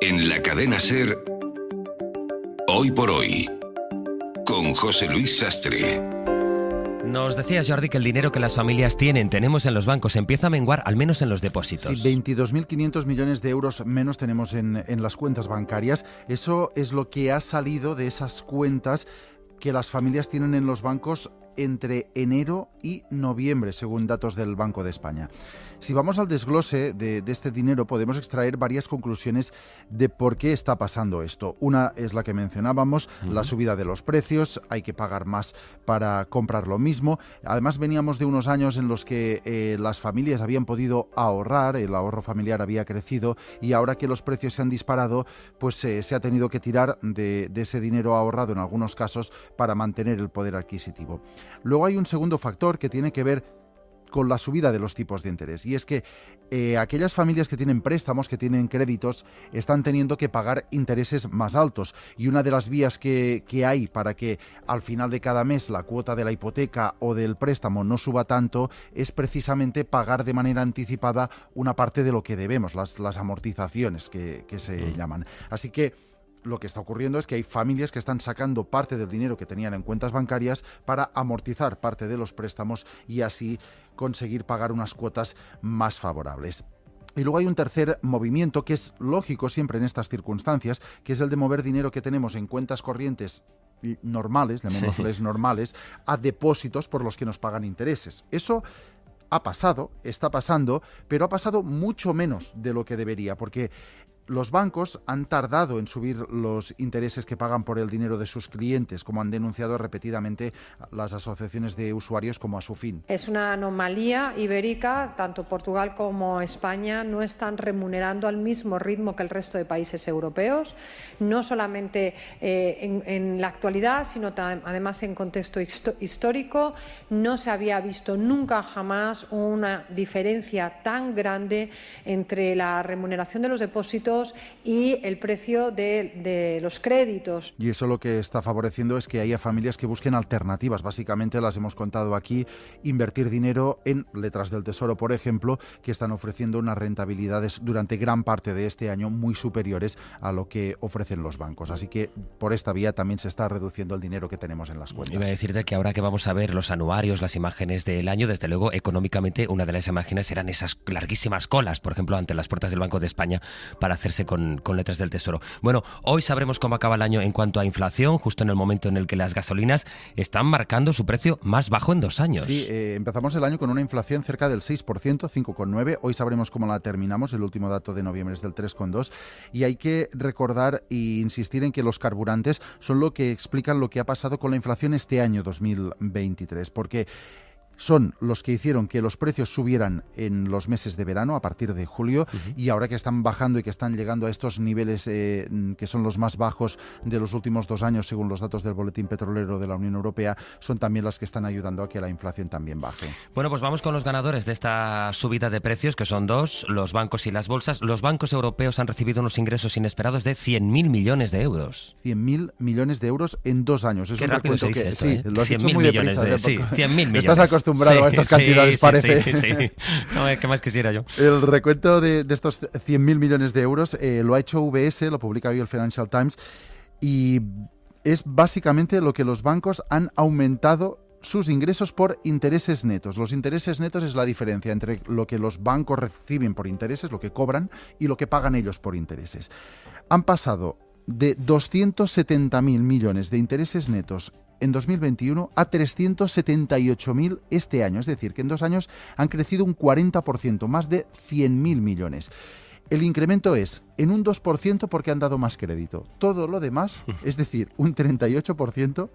En la cadena Ser, hoy por hoy, con José Luis Sastre. Nos decías, Jordi, que el dinero que las familias tienen, tenemos en los bancos, empieza a menguar, al menos en los depósitos. Sí, 22.500 millones de euros menos tenemos en, en las cuentas bancarias. Eso es lo que ha salido de esas cuentas que las familias tienen en los bancos entre enero y noviembre, según datos del Banco de España. Si vamos al desglose de, este dinero, podemos extraer varias conclusiones de por qué está pasando esto. Una es la que mencionábamos, la subida de los precios, hay que pagar más para comprar lo mismo. Además, veníamos de unos años en los que eh, las familias habían podido ahorrar, el ahorro familiar había crecido y ahora que los precios se han disparado, pues eh, se ha tenido que tirar de ese dinero ahorrado en algunos casos para mantener el poder adquisitivo. Luego hay un segundo factor que tiene que ver con la subida de los tipos de interés. Y es que eh, aquellas familias que tienen préstamos, que tienen créditos, están teniendo que pagar intereses más altos. Y una de las vías que, hay para que al final de cada mes la cuota de la hipoteca o del préstamo no suba tanto es precisamente pagar de manera anticipada una parte de lo que debemos, las, amortizaciones que, se mm. llaman. Así que lo que está ocurriendo es que hay familias que están sacando parte del dinero que tenían en cuentas bancarias para amortizar parte de los préstamos y así conseguir pagar unas cuotas más favorables. Y luego hay un tercer movimiento que es lógico siempre en estas circunstancias, que es el de mover dinero que tenemos en cuentas corrientes normales, les normales, a depósitos por los que nos pagan intereses. Eso ha pasado, está pasando, pero ha pasado mucho menos de lo que debería, porque los bancos han tardado en subir los intereses que pagan por el dinero de sus clientes, como han denunciado repetidamente las asociaciones de usuarios como a su fin. Es una anomalía ibérica, tanto Portugal como España no están remunerando al mismo ritmo que el resto de países europeos, no solamente eh, en, la actualidad, sino además en contexto histórico. No se había visto nunca jamás una diferencia tan grande entre la remuneración de los depósitos y el precio de, los créditos. Y eso lo que está favoreciendo es que haya familias que busquen alternativas. Básicamente las hemos contado aquí, invertir dinero en letras del tesoro, por ejemplo, que están ofreciendo unas rentabilidades durante gran parte de este año muy superiores a lo que ofrecen los bancos. Así que por esta vía también se está reduciendo el dinero que tenemos en las cuentas. Iba a decirte que ahora que vamos a ver los anuarios, las imágenes del año, desde luego económicamente una de las imágenes eran esas larguísimas colas, por ejemplo, ante las puertas del Banco de España para hacer hacerse con, letras del tesoro. Bueno, hoy sabremos cómo acaba el año en cuanto a inflación, justo en el momento en el que las gasolinas están marcando su precio más bajo en dos años. Sí, eh, empezamos el año con una inflación cerca del 6%, 5,9%. Hoy sabremos cómo la terminamos. El último dato de noviembre es del 3,2%. Y hay que recordar e insistir en que los carburantes son lo que explican lo que ha pasado con la inflación este año 2023. Porque son los que hicieron que los precios subieran en los meses de verano a partir de julio y ahora que están bajando y que están llegando a estos niveles eh, que son los más bajos de los últimos dos años según los datos del Boletín Petrolero de la Unión Europea, son también las que están ayudando a que la inflación también baje. Bueno, pues vamos con los ganadores de esta subida de precios, que son dos, los bancos y las bolsas. Los bancos europeos han recibido unos ingresos inesperados de 100.000 millones de euros. 100.000 millones de euros en dos años. Es Qué un rápido que, esto, sí, 100.000 ¿eh? millones de, sí, acostumbrado a estas cantidades, parece. Eh, ¿Qué más quisiera yo? El recuento de, de estos 100.000 millones de euros eh, lo ha hecho vs lo publica hoy el Financial Times, y es básicamente lo que los bancos han aumentado sus ingresos por intereses netos. Los intereses netos es la diferencia entre lo que los bancos reciben por intereses, lo que cobran, y lo que pagan ellos por intereses. Han pasado de 270.000 millones de intereses netos en 2021 a 378.000 este año. Es decir, que en dos años han crecido un 40%, más de 100.000 millones. El incremento es en un 2% porque han dado más crédito. Todo lo demás, es decir, un 38%,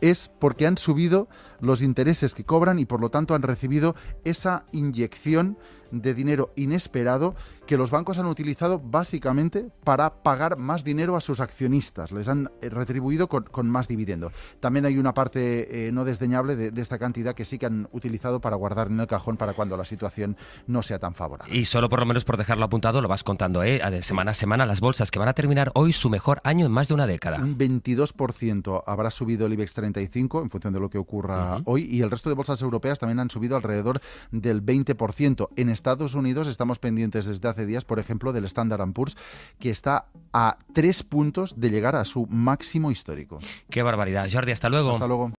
es porque han subido los intereses que cobran y por lo tanto han recibido esa inyección de dinero inesperado que los bancos han utilizado básicamente para pagar más dinero a sus accionistas. Les han eh, retribuido con, más dividendos. También hay una parte eh, no desdeñable de, esta cantidad que sí que han utilizado para guardar en el cajón para cuando la situación no sea tan favorable. Y solo por lo menos por dejarlo apuntado, lo vas contando, ¿eh? De semana a semana, las bolsas que van a terminar hoy su mejor año en más de una década. Un 22% habrá subido el IBEX 30 en función de lo que ocurra hoy y el resto de bolsas europeas también han subido alrededor del 20%. En Estados Unidos estamos pendientes desde hace días, por ejemplo, del Standard Poor's que está a tres puntos de llegar a su máximo histórico. Qué barbaridad. Jordi, hasta luego. Hasta luego.